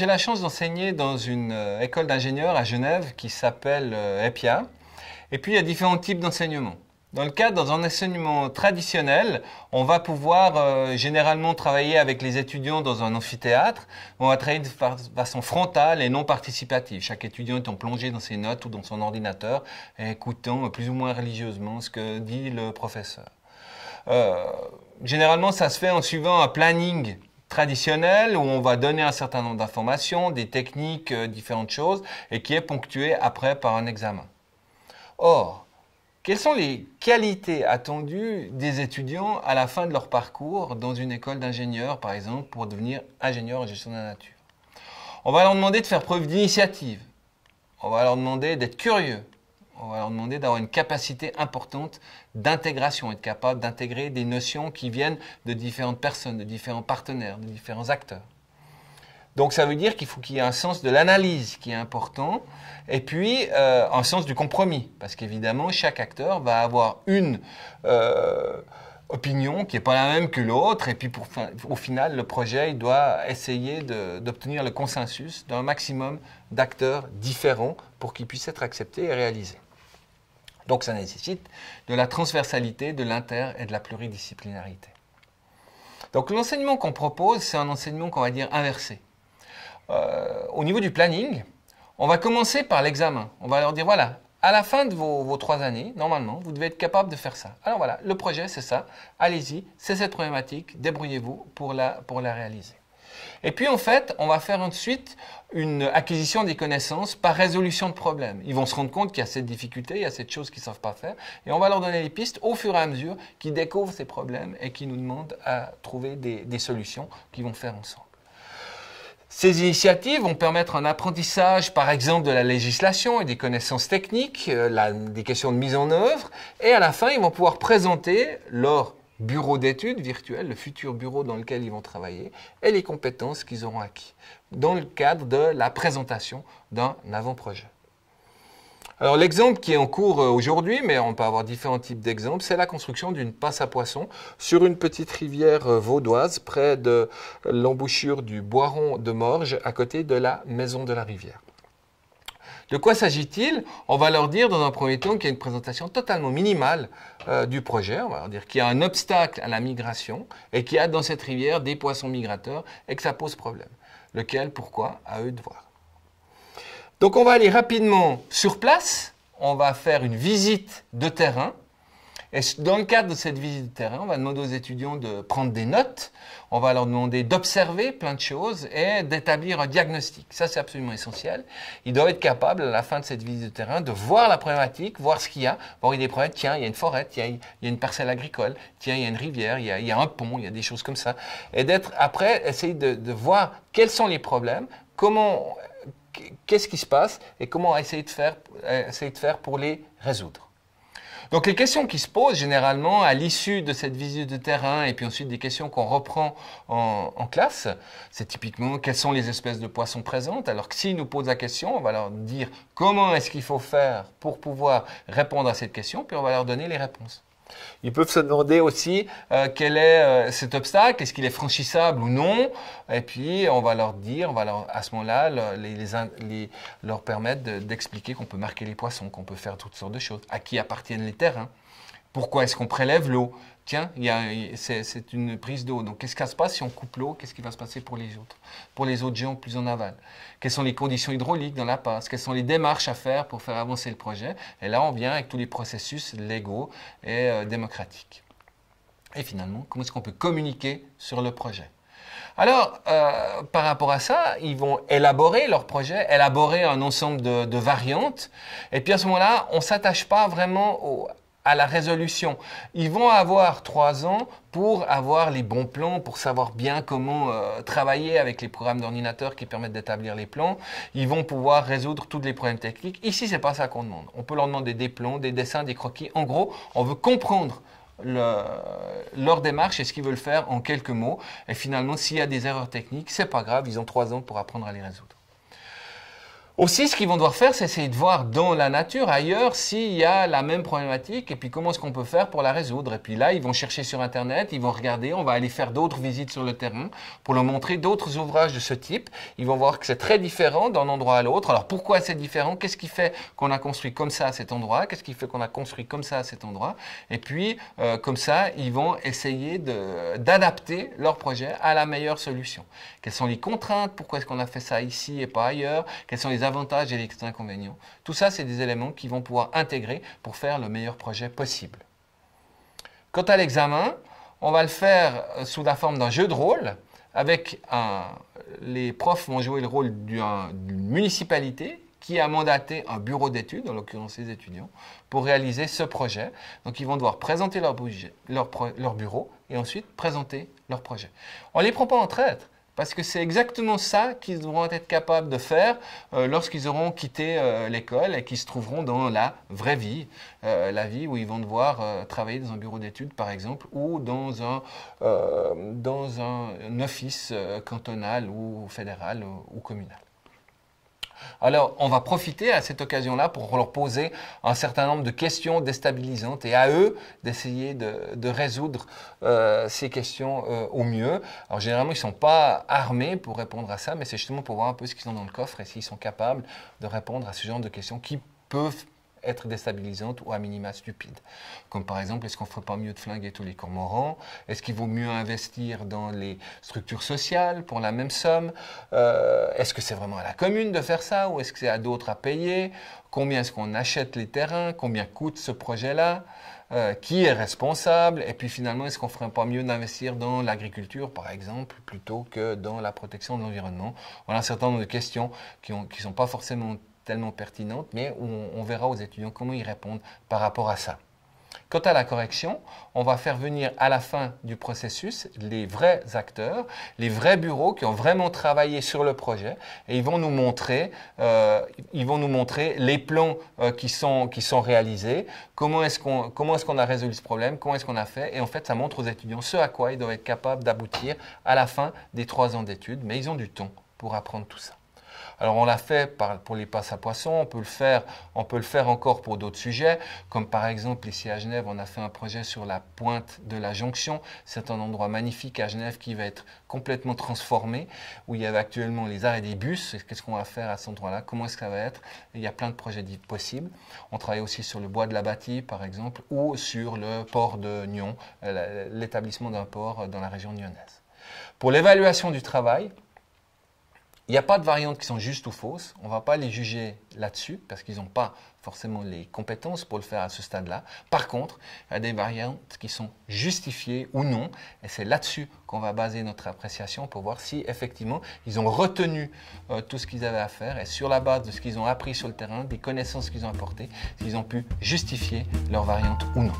j'ai la chance d'enseigner dans une euh, école d'ingénieurs à Genève qui s'appelle euh, EPIA. Et puis, il y a différents types d'enseignement. Dans le cadre d'un enseignement traditionnel, on va pouvoir euh, généralement travailler avec les étudiants dans un amphithéâtre. On va travailler de façon frontale et non participative. Chaque étudiant étant plongé dans ses notes ou dans son ordinateur, écoutant plus ou moins religieusement ce que dit le professeur. généralement, ça se fait en suivant un planning traditionnel où on va donner un certain nombre d'informations, des techniques, euh, différentes choses, et qui est ponctuée après par un examen. Or, quelles sont les qualités attendues des étudiants à la fin de leur parcours dans une école d'ingénieur, par exemple, pour devenir ingénieur en gestion de la nature On va leur demander de faire preuve d'initiative. On va leur demander d'être curieux on va leur demander d'avoir une capacité importante d'intégration, être capable d'intégrer des notions qui viennent de différentes personnes, de différents partenaires, de différents acteurs. Donc ça veut dire qu'il faut qu'il y ait un sens de l'analyse qui est important, et puis euh, un sens du compromis, parce qu'évidemment chaque acteur va avoir une euh, opinion qui n'est pas la même que l'autre, et puis pour, au final le projet doit essayer d'obtenir le consensus d'un maximum d'acteurs différents pour qu'il puisse être accepté et réalisé. Donc ça nécessite de la transversalité, de l'inter et de la pluridisciplinarité. Donc l'enseignement qu'on propose, c'est un enseignement qu'on va dire inversé. Euh, au niveau du planning, on va commencer par l'examen. On va leur dire, voilà, à la fin de vos, trois années, normalement, vous devez être capable de faire ça. Alors voilà, le projet, c'est ça. Allez-y, c'est cette problématique, débrouillez-vous pour la, pour la réaliser. Et puis en fait, on va faire ensuite une acquisition des connaissances par résolution de problèmes. Ils vont se rendre compte qu'il y a cette difficulté, il y a cette chose qu'ils ne savent pas faire, et on va leur donner les pistes au fur et à mesure qu'ils découvrent ces problèmes et qu'ils nous demandent à trouver des, solutions qu'ils vont faire ensemble. Ces initiatives vont permettre un apprentissage, par exemple, de la législation et des connaissances techniques, euh, des questions de mise en œuvre, et à la fin, ils vont pouvoir présenter leur bureau d'études virtuel, le futur bureau dans lequel ils vont travailler, et les compétences qu'ils auront acquis dans le cadre de la présentation d'un avant-projet. Alors l'exemple qui est en cours euh, aujourd'hui, mais on peut avoir différents types d'exemples, c'est la construction d'une passe à poissons sur une petite rivière euh, vaudoise près de l'embouchure du Boiron de Morges à côté de la Maison de la Rivière. De quoi s'agit-il On va leur dire dans un premier temps qu'il y a une présentation totalement minimale euh, du projet, on va leur dire qu'il y a un obstacle à la migration et qu'il y a dans cette rivière des poissons migrateurs et que ça pose problème. Lequel, pourquoi, à eux de voir. Donc on va aller rapidement sur place, on va faire une visite de terrain et dans le cadre de cette visite de terrain, on va demander aux étudiants de prendre des notes, on va leur demander d'observer plein de choses et d'établir un diagnostic. Ça, c'est absolument essentiel. Ils doivent être capables, à la fin de cette visite de terrain, de voir la problématique, voir ce qu'il y a. Voir des problèmes, tiens, il y a une forêt, il y a une parcelle agricole, tiens, il y a une rivière, il y a, il y a un pont, il y a des choses comme ça. Et d'être, après, essayer de, de voir quels sont les problèmes, comment qu'est-ce qui se passe et comment essayer de faire, euh, essayer de faire pour les résoudre. Donc les questions qui se posent généralement à l'issue de cette visite de terrain et puis ensuite des questions qu'on reprend en, classe, c'est typiquement quelles sont les espèces de poissons présentes. Alors que s'ils nous posent la question, on va leur dire comment est-ce qu'il faut faire pour pouvoir répondre à cette question, puis on va leur donner les réponses. Ils peuvent se demander aussi euh, quel est euh, cet obstacle, est-ce qu'il est franchissable ou non. Et puis, on va leur dire, on va à ce moment-là, leur, les, leur permettre d'expliquer qu'on peut marquer les poissons, qu'on peut faire toutes sortes de choses, à qui appartiennent les terrains, pourquoi est-ce qu'on prélève l'eau, tiens, c'est une prise d'eau. Donc, qu'est-ce qui se passe si on coupe l'eau Qu'est-ce qui va se passer pour les autres Pour les autres géants plus en aval Quelles sont les conditions hydrauliques dans la passe Quelles sont les démarches à faire pour faire avancer le projet Et là, on vient avec tous les processus légaux et euh, démocratiques. Et finalement, comment est-ce qu'on peut communiquer sur le projet alors, euh, par rapport à ça, ils vont élaborer leur projet, élaborer un ensemble de, variantes. Et puis à ce moment-là, on ne s'attache pas vraiment au, à la résolution. Ils vont avoir trois ans pour avoir les bons plans, pour savoir bien comment euh, travailler avec les programmes d'ordinateur qui permettent d'établir les plans. Ils vont pouvoir résoudre tous les problèmes techniques. Ici, c'est pas ça qu'on demande. On peut leur demander des plans, des dessins, des croquis. En gros, on veut comprendre le, leur démarche et ce qu'ils veulent faire en quelques mots. Et finalement, s'il y a des erreurs techniques, c'est pas grave, ils ont trois ans pour apprendre à les résoudre. Aussi, ce qu'ils vont devoir faire, c'est essayer de voir dans la nature, ailleurs, s'il y a la même problématique et puis comment est-ce qu'on peut faire pour la résoudre. Et puis là, ils vont chercher sur Internet, ils vont regarder, on va aller faire d'autres visites sur le terrain pour leur montrer d'autres ouvrages de ce type. Ils vont voir que c'est très différent d'un endroit à l'autre. Alors pourquoi c'est différent Qu'est-ce qui fait qu'on a construit comme ça à cet endroit Qu'est-ce qui fait qu'on a construit comme ça à cet endroit Et puis, euh, comme ça, ils vont essayer d'adapter leur projet à la meilleure solution. Quelles sont les contraintes Pourquoi est-ce qu'on a fait ça ici et pas ailleurs Quelles sont les avantages et les inconvénients. Tout ça, c'est des éléments qui vont pouvoir intégrer pour faire le meilleur projet possible. Quant à l'examen, on va le faire euh, sous la forme d'un jeu de rôle. Avec les profs vont jouer le rôle d'une municipalité qui a mandaté un bureau d'études, en l'occurrence les étudiants, pour réaliser ce projet. Donc ils vont devoir présenter leur, leur, leur bureau et ensuite présenter leur projet. On ne les prend pas en traître, parce que c'est exactement ça qu'ils devront être capables de faire euh, lorsqu'ils auront quitté euh, l'école et qu'ils se trouveront dans la vraie vie, euh, la vie où ils vont devoir travailler dans un bureau d'études par exemple ou dans un, dans un office cantonal ou fédéral ou communal. Alors, on va profiter à cette occasion-là pour leur poser un certain nombre de questions déstabilisantes et à eux d'essayer de, résoudre euh, ces questions euh, au mieux. Alors, généralement, ils ne sont pas armés pour répondre à ça, mais c'est justement pour voir un peu ce qu'ils ont dans le coffre et s'ils sont capables de répondre à ce genre de questions qui peuvent être déstabilisante ou à minima stupide, Comme par exemple, est-ce qu'on ne ferait pas mieux de flinguer tous les cormorants Est-ce qu'il vaut mieux investir dans les structures sociales pour la même somme euh, Est-ce que c'est vraiment à la commune de faire ça ou est-ce que c'est à d'autres à payer Combien est-ce qu'on achète les terrains Combien coûte ce projet-là euh, qui est responsable Et puis finalement, est-ce qu'on ne ferait pas mieux d'investir dans l'agriculture, par exemple, plutôt que dans la protection de l'environnement Voilà un certain nombre de questions qui ne qui sont pas forcément tellement pertinente, mais on, verra aux étudiants comment ils répondent par rapport à ça. Quant à la correction, on va faire venir à la fin du processus les vrais acteurs, les vrais bureaux qui ont vraiment travaillé sur le projet et ils vont nous montrer, euh, ils vont nous montrer les plans euh, qui, sont, qui sont réalisés, comment est-ce qu'on est a résolu ce problème, comment est-ce qu'on a fait et en fait ça montre aux étudiants ce à quoi ils doivent être capables d'aboutir à la fin des trois ans d'études, mais ils ont du temps pour apprendre tout ça. Alors on l'a fait pour les passes à poissons, on peut le faire, on peut le faire encore pour d'autres sujets, comme par exemple ici à Genève, on a fait un projet sur la pointe de la jonction. C'est un endroit magnifique à Genève qui va être complètement transformé, où il y avait actuellement les arrêts des bus. Qu'est-ce qu'on va faire à cet endroit-là Comment est-ce que ça va être Il y a plein de projets possibles. On travaille aussi sur le bois de la bâtie, par exemple, ou sur le port de Nyon, euh, l'établissement d'un port euh, dans la région lyonnaise. Pour l'évaluation du travail, il n'y a pas de variantes qui sont justes ou fausses. On ne va pas les juger là-dessus parce qu'ils n'ont pas forcément les compétences pour le faire à ce stade-là. Par contre, il y a des variantes qui sont justifiées ou non. Et c'est là-dessus qu'on va baser notre appréciation pour voir si effectivement ils ont retenu euh, tout ce qu'ils avaient à faire et sur la base de ce qu'ils ont appris sur le terrain, des connaissances qu'ils ont apportées, s'ils ont pu justifier leur variante ou non.